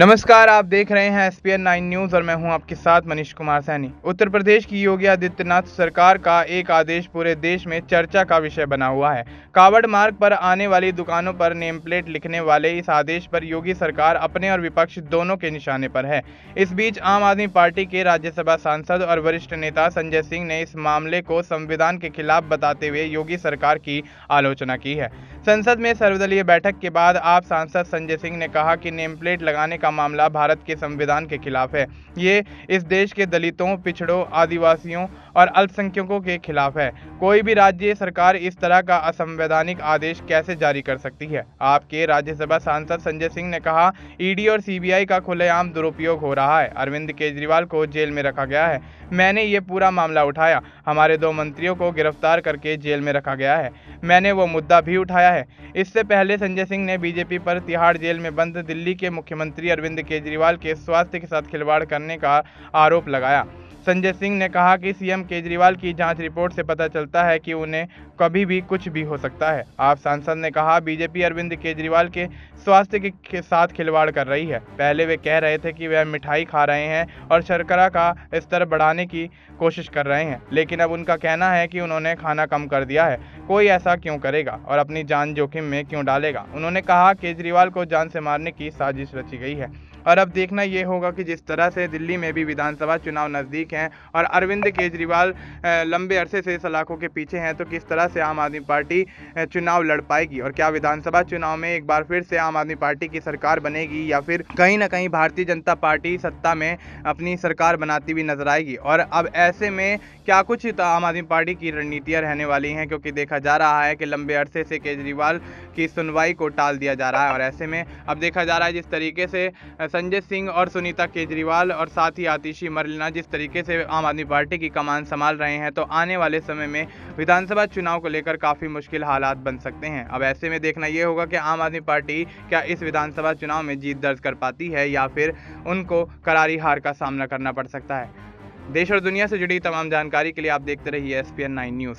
नमस्कार आप देख रहे हैं S P N nine news और मैं हूं आपके साथ मनीष कुमार सैनी उत्तर प्रदेश की योगी आदित्यनाथ सरकार का एक आदेश पूरे देश में चर्चा का विषय बना हुआ है कावड़ मार्ग पर आने वाली दुकानों पर नेम प्लेट लिखने वाले इस आदेश पर योगी सरकार अपने और विपक्ष दोनों के निशाने पर है इस बीच आम आदमी पार्टी के राज्यसभा सांसद और वरिष्ठ नेता संजय सिंह ने इस मामले को संविधान के खिलाफ बताते हुए योगी सरकार की आलोचना की है संसद में सर्वदलीय बैठक के बाद आप सांसद संजय सिंह ने कहा कि नेम प्लेट लगाने का मामला भारत के संविधान के खिलाफ है ये इस देश के दलितों पिछड़ों आदिवासियों और अल्पसंख्यकों के खिलाफ है कोई भी राज्य सरकार इस तरह का असंवैधानिक आदेश कैसे जारी कर सकती है आपके राज्यसभा सांसद संजय सिंह ने कहा ईडी और सीबीआई का खुलेआम दुरुपयोग हो रहा है अरविंद केजरीवाल को जेल में रखा गया है मैंने ये पूरा मामला उठाया हमारे दो मंत्रियों को गिरफ्तार करके जेल में रखा गया है मैंने वो मुद्दा भी उठाया है इससे पहले संजय सिंह ने बीजेपी पर तिहाड़ जेल में बंद दिल्ली के मुख्यमंत्री अरविंद केजरीवाल के स्वास्थ्य के साथ खिलवाड़ करने का आरोप लगाया संजय सिंह ने कहा कि सीएम केजरीवाल की जांच रिपोर्ट से पता चलता है कि उन्हें कभी भी कुछ भी हो सकता है आप सांसद ने कहा बीजेपी अरविंद केजरीवाल के स्वास्थ्य के, के साथ खिलवाड़ कर रही है पहले वे कह रहे थे कि वह मिठाई खा रहे हैं और शर्करा का स्तर बढ़ाने की कोशिश कर रहे हैं लेकिन अब उनका कहना है कि उन्होंने खाना कम कर दिया है कोई ऐसा क्यों करेगा और अपनी जान जोखिम में क्यों डालेगा उन्होंने कहा केजरीवाल को जान से मारने की साजिश रची गई है और अब देखना ये होगा कि जिस तरह से दिल्ली में भी विधानसभा चुनाव नज़दीक हैं और अरविंद केजरीवाल लंबे अरसे से इस के पीछे हैं तो किस तरह से आम आदमी पार्टी चुनाव लड़ पाएगी और क्या विधानसभा चुनाव में एक बार फिर से आम आदमी पार्टी की सरकार बनेगी या फिर कहीं ना कहीं भारतीय जनता पार्टी सत्ता में अपनी सरकार बनाती हुई नजर आएगी और अब ऐसे में क्या कुछ आम आदमी पार्टी की रणनीतियाँ रहने वाली हैं क्योंकि देखा जा रहा है कि लंबे अरसे से केजरीवाल की सुनवाई को टाल दिया जा रहा है और ऐसे में अब देखा जा रहा है जिस तरीके से संजय सिंह और सुनीता केजरीवाल और साथ ही आतिशी मरलिना जिस तरीके से आम आदमी पार्टी की कमान संभाल रहे हैं तो आने वाले समय में विधानसभा चुनाव को लेकर काफ़ी मुश्किल हालात बन सकते हैं अब ऐसे में देखना ये होगा कि आम आदमी पार्टी क्या इस विधानसभा चुनाव में जीत दर्ज कर पाती है या फिर उनको करारी हार का सामना करना पड़ सकता है देश और दुनिया से जुड़ी तमाम जानकारी के लिए आप देखते रहिए एस पी न्यूज़